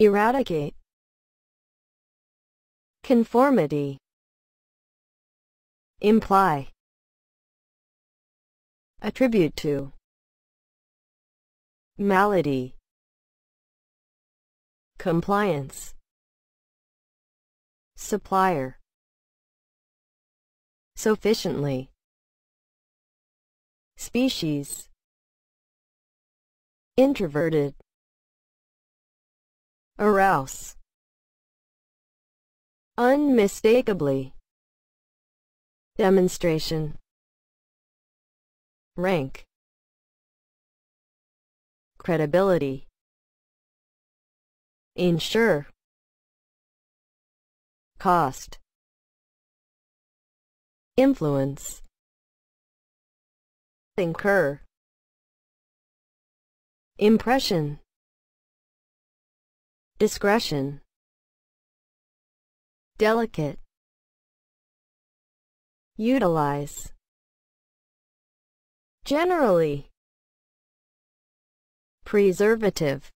eradicate conformity imply attribute to malady compliance supplier sufficiently species introverted else. unmistakably demonstration rank credibility insure cost influence incur impression Discretion. Delicate. Utilize. Generally. Preservative.